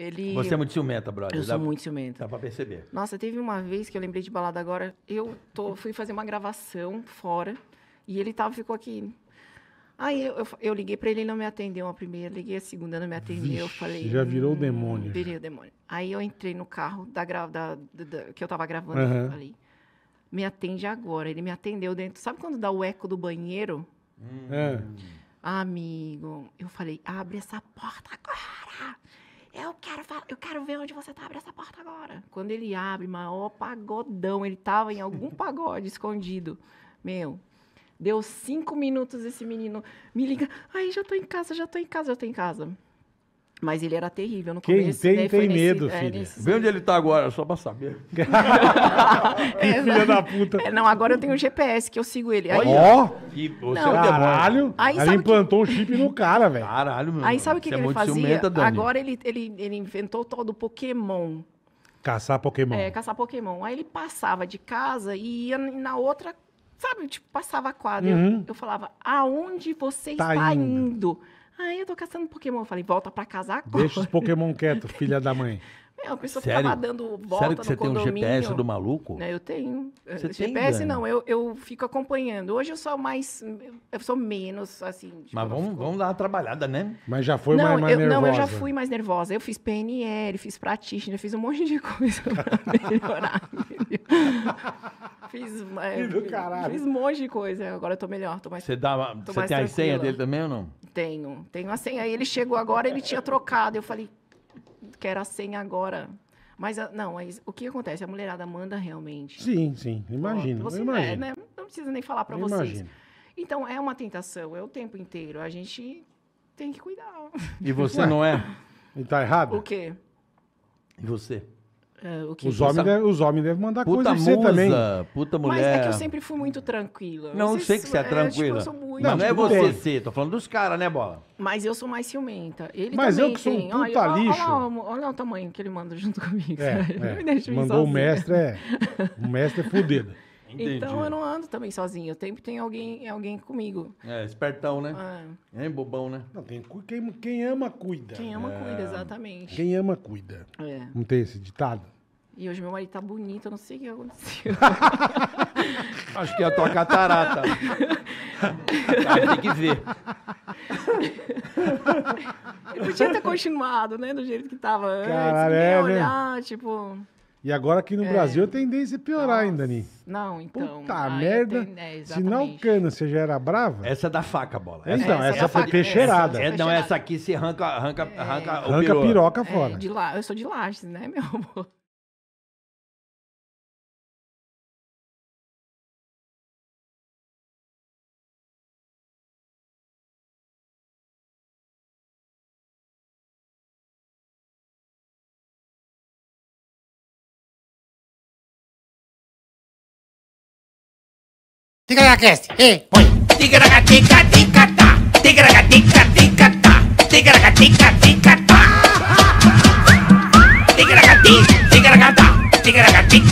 Ele... Você é muito ciumenta, brother. Eu sou Dá... muito ciumenta. Dá pra perceber. Nossa, teve uma vez que eu lembrei de balada agora. Eu tô, fui fazer uma gravação fora e ele tava, ficou aqui. Aí eu, eu, eu liguei pra ele, ele não me atendeu a primeira, liguei a segunda, não me atendeu. Vixe, eu falei. Já virou o demônio. Hum, virei o demônio. Aí eu entrei no carro da, da, da, da que eu tava gravando uhum. falei. Me atende agora. Ele me atendeu dentro. Sabe quando dá o eco do banheiro? Hum. É. Amigo, eu falei, abre essa porta agora quero eu quero ver onde você tá, abre essa porta agora. Quando ele abre, maior pagodão, ele tava em algum pagode escondido. Meu, deu cinco minutos esse menino me liga, ai, já tô em casa, já tô em casa, já tô em casa. Mas ele era terrível no começo. Quem tem, né, tem nesse, medo, é, filho. Nesse... Vê onde ele tá agora, só pra saber. é, filha da puta. É, não, agora eu tenho um GPS que eu sigo ele. Olha! Ó! Oh, caralho! Aí, ele implantou que... um chip no cara, velho. Caralho, meu. Aí sabe o que, é que, ele fazia? Ciumenta, agora ele, ele, ele inventou o Pokémon. Caçar Pokémon. É, caçar Pokémon. Aí ele passava de casa e ia na outra, sabe? Tipo, passava a quadra. Uhum. Eu, eu, falava, aonde você tá está indo? indo? Aí eu tô caçando Pokémon. Eu falei, volta pra casa agora. Deixa os Pokémon quietos, filha da mãe. Meu, a pessoa Sério? ficava dando volta Sério que você tem um GPS do maluco? Né, eu tenho. Você GPS tem, não, eu, eu fico acompanhando. Hoje eu sou mais, eu sou menos, assim. Tipo, Mas vamos, vamos dar uma trabalhada, né? Mas já foi não, mais, mais eu, nervosa. Não, eu já fui mais nervosa. Eu fiz PNL, fiz practitioner, fiz um monte de coisa pra melhorar. Fiz, é, fiz um monte de coisa. Agora eu tô melhor, tô mais. Você dá, tô você mais tem a senha dele também ou não? Tenho, tenho a senha. ele chegou agora, ele tinha trocado. Eu falei, quero a senha agora. Mas ah, não, mas o que acontece? A mulherada manda realmente. Sim, sim. Imagino. Você- imagino. É, né? Não precisa nem falar pra eu vocês. imagino. Então é uma tentação, é o tempo inteiro. A gente tem que cuidar. E você não é? E tá errado? O quê? E você? Uh, os, homens deve, os homens devem mandar puta coisa musa, você também. Puta mulher. Mas é que eu sempre fui muito tranquila. Não, sei que você é tranquila. É, tipo, muito... não, não é você bem. ser, tô falando dos caras, né, Bola? Mas eu sou mais ciumenta. Ele Mas eu que sou um puta olha, lixo. Olha, olha, olha, o tamanho que ele manda junto comigo. É, é. Mandou o mestre, é... O mestre é fudido. Entendi. Então eu não ando também sozinho. O tempo tem alguém, alguém comigo. É, espertão, né? É, é bobão, né? Não, tem, quem, quem ama, cuida. Quem ama, é. cuida, exatamente. Quem ama, cuida. É. Não tem esse ditado? E hoje meu marido tá bonito, eu não sei o que aconteceu. Acho que é a tua catarata. ah, tem que ver. Ele podia ter continuado, né? Do jeito que tava Caralho, antes. Ninguém é, né? Né? olhar, né? tipo... E agora aqui no é. Brasil a tendência é piorar Nossa. ainda, Ni. Não, então. Puta merda. Tenho, é, se não Ucana você já era brava. Essa é da faca, bola. Essa, então, essa, é essa foi peixeirada. É, não, essa aqui se arranca, arranca, arranca, é. arranca piroca. piroca é, fora. de lá, eu sou de Lages, né, meu amor? Tigaracast, e põe. Tigaracatica, ticatá. Tigaracatica, ticatá. Tigaracatica, ticatá. Tigaracati, tigaracatá. Tigaracatica.